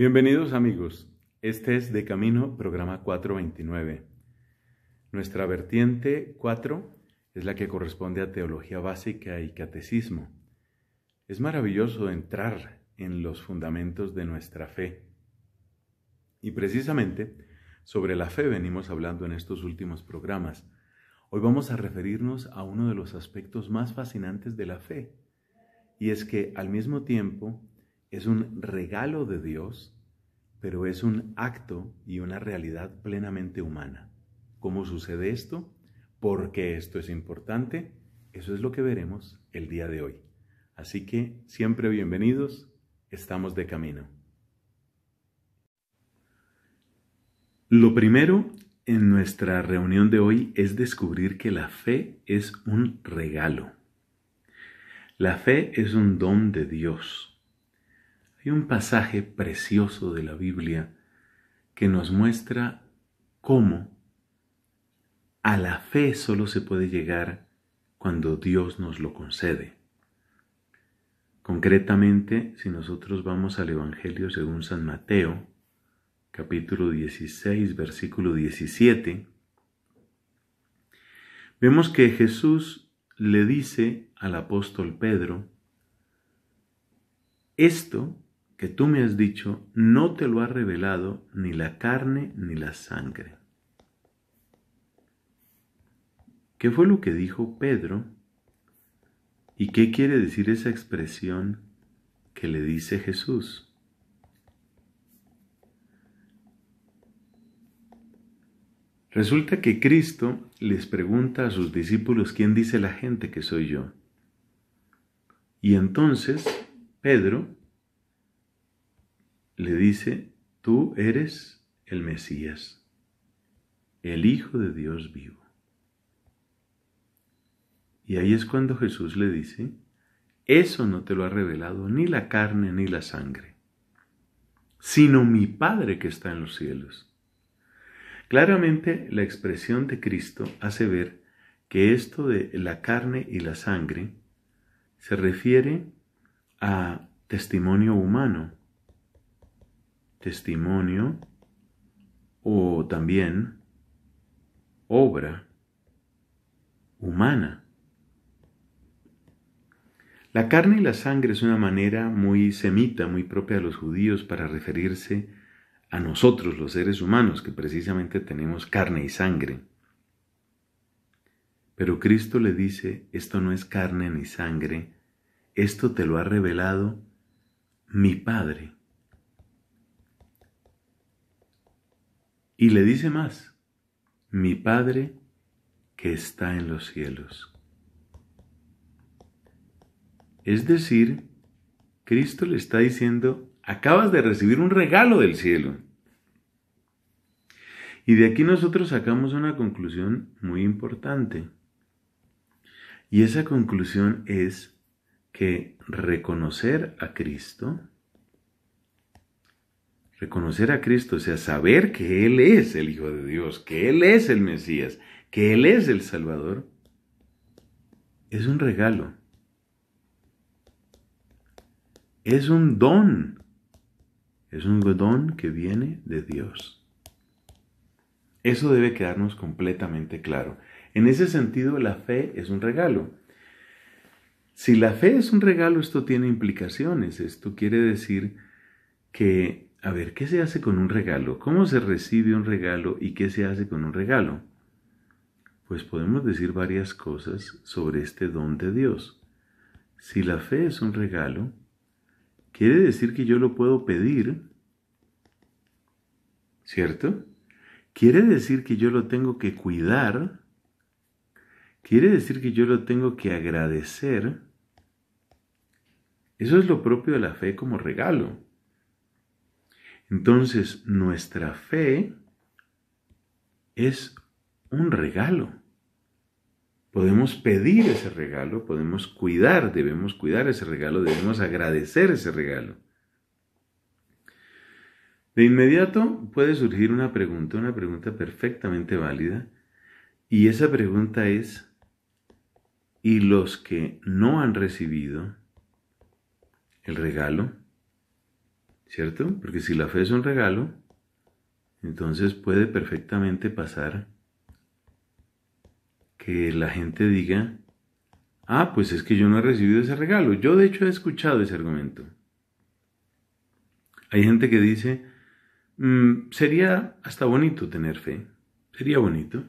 Bienvenidos amigos, este es De Camino, programa 429. Nuestra vertiente 4 es la que corresponde a teología básica y catecismo. Es maravilloso entrar en los fundamentos de nuestra fe. Y precisamente sobre la fe venimos hablando en estos últimos programas. Hoy vamos a referirnos a uno de los aspectos más fascinantes de la fe, y es que al mismo tiempo es un regalo de Dios, pero es un acto y una realidad plenamente humana. ¿Cómo sucede esto? ¿Por qué esto es importante? Eso es lo que veremos el día de hoy. Así que siempre bienvenidos, estamos de camino. Lo primero en nuestra reunión de hoy es descubrir que la fe es un regalo. La fe es un don de Dios hay un pasaje precioso de la Biblia que nos muestra cómo a la fe solo se puede llegar cuando Dios nos lo concede. Concretamente, si nosotros vamos al Evangelio según San Mateo, capítulo 16, versículo 17, vemos que Jesús le dice al apóstol Pedro, esto que tú me has dicho no te lo ha revelado ni la carne ni la sangre. ¿Qué fue lo que dijo Pedro? ¿Y qué quiere decir esa expresión que le dice Jesús? Resulta que Cristo les pregunta a sus discípulos quién dice la gente que soy yo. Y entonces Pedro le dice, tú eres el Mesías, el Hijo de Dios vivo. Y ahí es cuando Jesús le dice, eso no te lo ha revelado ni la carne ni la sangre, sino mi Padre que está en los cielos. Claramente la expresión de Cristo hace ver que esto de la carne y la sangre se refiere a testimonio humano, testimonio o también obra humana. La carne y la sangre es una manera muy semita, muy propia de los judíos para referirse a nosotros los seres humanos, que precisamente tenemos carne y sangre. Pero Cristo le dice, esto no es carne ni sangre, esto te lo ha revelado mi Padre Y le dice más, mi Padre que está en los cielos. Es decir, Cristo le está diciendo, acabas de recibir un regalo del cielo. Y de aquí nosotros sacamos una conclusión muy importante. Y esa conclusión es que reconocer a Cristo Reconocer a Cristo, o sea, saber que Él es el Hijo de Dios, que Él es el Mesías, que Él es el Salvador, es un regalo. Es un don. Es un don que viene de Dios. Eso debe quedarnos completamente claro. En ese sentido, la fe es un regalo. Si la fe es un regalo, esto tiene implicaciones. Esto quiere decir que a ver, ¿qué se hace con un regalo? ¿Cómo se recibe un regalo y qué se hace con un regalo? Pues podemos decir varias cosas sobre este don de Dios. Si la fe es un regalo, quiere decir que yo lo puedo pedir, ¿cierto? Quiere decir que yo lo tengo que cuidar, quiere decir que yo lo tengo que agradecer. Eso es lo propio de la fe como regalo. Entonces, nuestra fe es un regalo. Podemos pedir ese regalo, podemos cuidar, debemos cuidar ese regalo, debemos agradecer ese regalo. De inmediato puede surgir una pregunta, una pregunta perfectamente válida, y esa pregunta es, ¿y los que no han recibido el regalo? ¿cierto? Porque si la fe es un regalo, entonces puede perfectamente pasar que la gente diga, ah, pues es que yo no he recibido ese regalo. Yo de hecho he escuchado ese argumento. Hay gente que dice, mm, sería hasta bonito tener fe, sería bonito.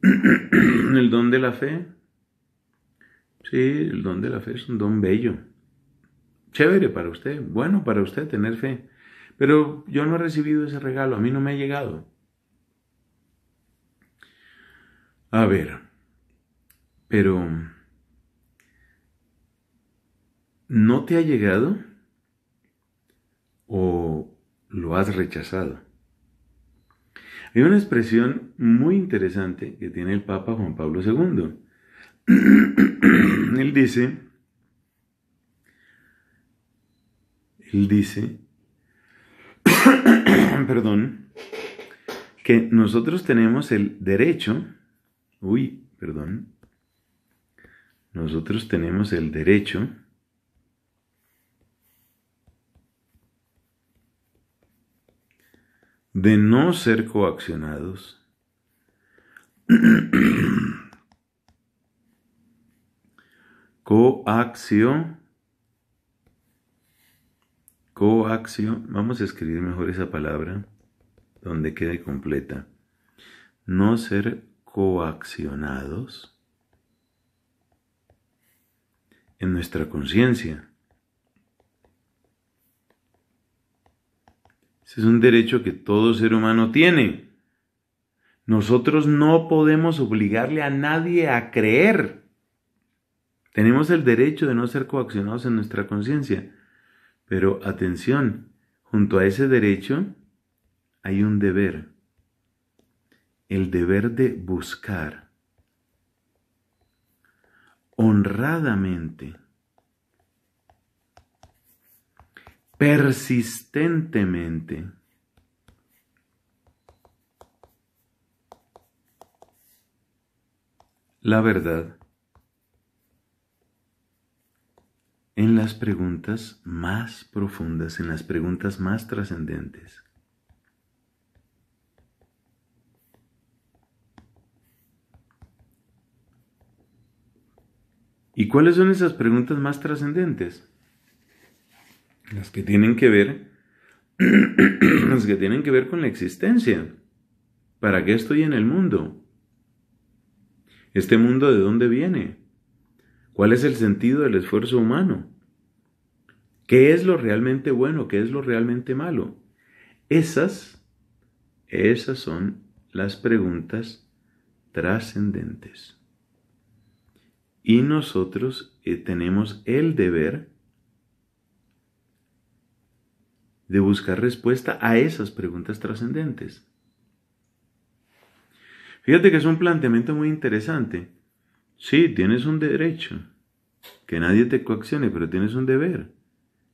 el don de la fe, sí, el don de la fe es un don bello chévere para usted, bueno para usted tener fe. Pero yo no he recibido ese regalo, a mí no me ha llegado. A ver, pero ¿no te ha llegado o lo has rechazado? Hay una expresión muy interesante que tiene el Papa Juan Pablo II. Él dice, él dice, perdón, que nosotros tenemos el derecho, uy, perdón, nosotros tenemos el derecho de no ser coaccionados coacción coacción, vamos a escribir mejor esa palabra donde quede completa. No ser coaccionados en nuestra conciencia. Ese es un derecho que todo ser humano tiene. Nosotros no podemos obligarle a nadie a creer. Tenemos el derecho de no ser coaccionados en nuestra conciencia. Pero atención, junto a ese derecho hay un deber, el deber de buscar honradamente, persistentemente, la verdad en las preguntas más profundas, en las preguntas más trascendentes. ¿Y cuáles son esas preguntas más trascendentes? Las que tienen que ver las que tienen que ver con la existencia. ¿Para qué estoy en el mundo? ¿Este mundo de dónde viene? ¿Cuál es el sentido del esfuerzo humano? ¿Qué es lo realmente bueno? ¿Qué es lo realmente malo? Esas, esas son las preguntas trascendentes. Y nosotros eh, tenemos el deber de buscar respuesta a esas preguntas trascendentes. Fíjate que es un planteamiento muy interesante Sí, tienes un derecho. Que nadie te coaccione, pero tienes un deber.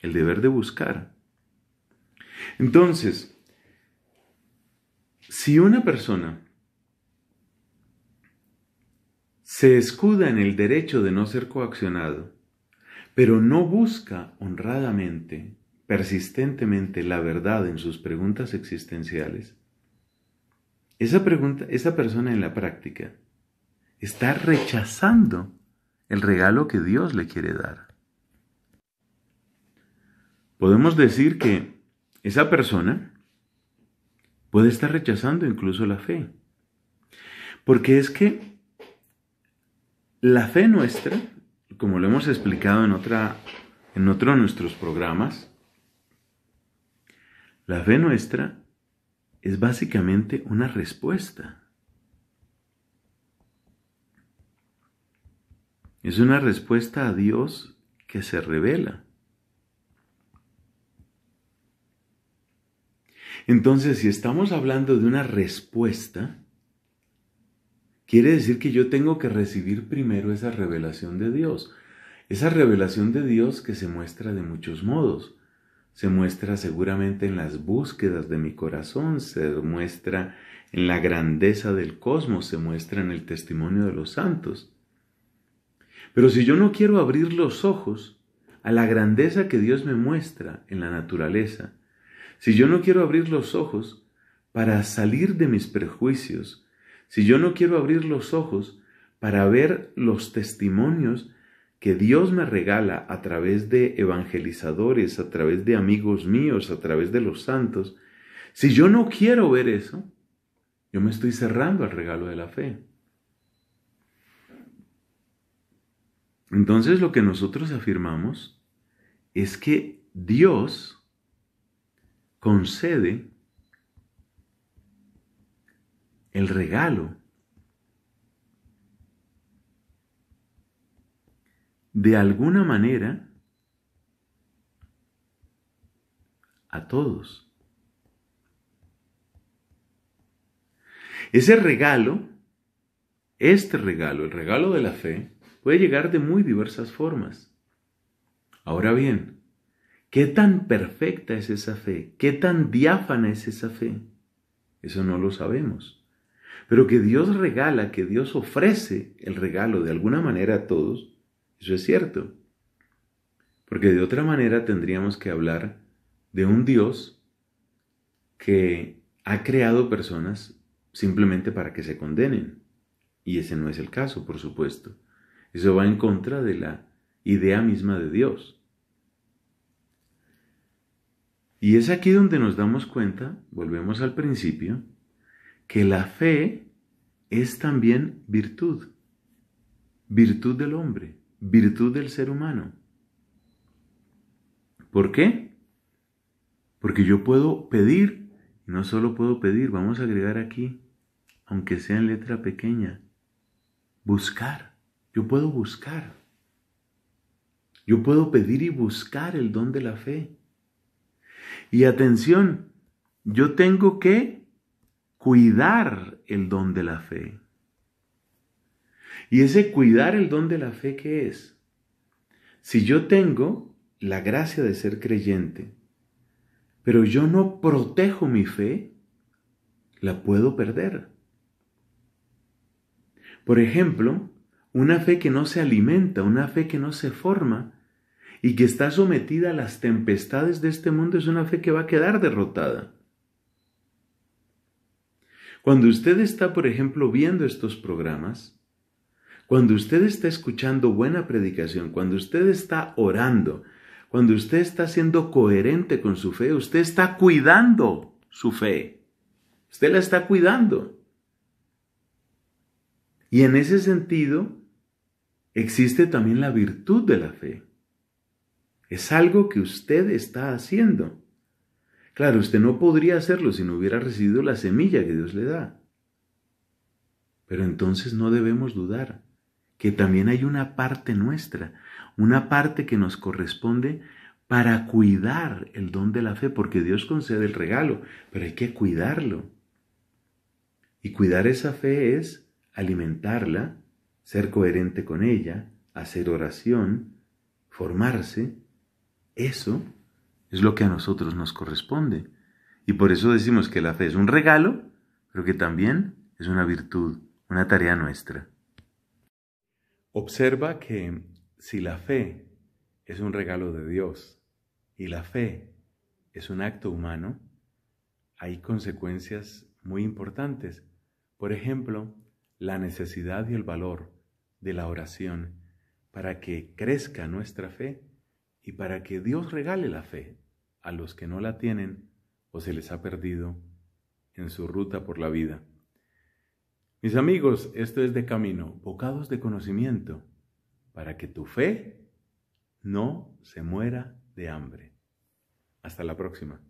El deber de buscar. Entonces, si una persona se escuda en el derecho de no ser coaccionado, pero no busca honradamente, persistentemente la verdad en sus preguntas existenciales, esa, pregunta, esa persona en la práctica está rechazando el regalo que Dios le quiere dar. Podemos decir que esa persona puede estar rechazando incluso la fe. Porque es que la fe nuestra, como lo hemos explicado en, otra, en otro de nuestros programas, la fe nuestra es básicamente una respuesta Es una respuesta a Dios que se revela. Entonces, si estamos hablando de una respuesta, quiere decir que yo tengo que recibir primero esa revelación de Dios. Esa revelación de Dios que se muestra de muchos modos. Se muestra seguramente en las búsquedas de mi corazón, se muestra en la grandeza del cosmos, se muestra en el testimonio de los santos. Pero si yo no quiero abrir los ojos a la grandeza que Dios me muestra en la naturaleza, si yo no quiero abrir los ojos para salir de mis prejuicios, si yo no quiero abrir los ojos para ver los testimonios que Dios me regala a través de evangelizadores, a través de amigos míos, a través de los santos, si yo no quiero ver eso, yo me estoy cerrando al regalo de la fe. Entonces lo que nosotros afirmamos es que Dios concede el regalo de alguna manera a todos. Ese regalo, este regalo, el regalo de la fe, puede llegar de muy diversas formas. Ahora bien, ¿qué tan perfecta es esa fe? ¿Qué tan diáfana es esa fe? Eso no lo sabemos. Pero que Dios regala, que Dios ofrece el regalo de alguna manera a todos, eso es cierto. Porque de otra manera tendríamos que hablar de un Dios que ha creado personas simplemente para que se condenen. Y ese no es el caso, por supuesto. Eso va en contra de la idea misma de Dios. Y es aquí donde nos damos cuenta, volvemos al principio, que la fe es también virtud, virtud del hombre, virtud del ser humano. ¿Por qué? Porque yo puedo pedir, no solo puedo pedir, vamos a agregar aquí, aunque sea en letra pequeña, buscar. Yo puedo buscar. Yo puedo pedir y buscar el don de la fe. Y atención, yo tengo que cuidar el don de la fe. Y ese cuidar el don de la fe, ¿qué es? Si yo tengo la gracia de ser creyente, pero yo no protejo mi fe, la puedo perder. Por ejemplo, una fe que no se alimenta, una fe que no se forma y que está sometida a las tempestades de este mundo es una fe que va a quedar derrotada. Cuando usted está, por ejemplo, viendo estos programas, cuando usted está escuchando buena predicación, cuando usted está orando, cuando usted está siendo coherente con su fe, usted está cuidando su fe. Usted la está cuidando. Y en ese sentido, existe también la virtud de la fe. Es algo que usted está haciendo. Claro, usted no podría hacerlo si no hubiera recibido la semilla que Dios le da. Pero entonces no debemos dudar que también hay una parte nuestra, una parte que nos corresponde para cuidar el don de la fe, porque Dios concede el regalo, pero hay que cuidarlo. Y cuidar esa fe es alimentarla, ser coherente con ella, hacer oración, formarse, eso es lo que a nosotros nos corresponde. Y por eso decimos que la fe es un regalo, pero que también es una virtud, una tarea nuestra. Observa que si la fe es un regalo de Dios y la fe es un acto humano, hay consecuencias muy importantes. Por ejemplo, la necesidad y el valor de la oración para que crezca nuestra fe y para que Dios regale la fe a los que no la tienen o se les ha perdido en su ruta por la vida. Mis amigos, esto es de camino, bocados de conocimiento, para que tu fe no se muera de hambre. Hasta la próxima.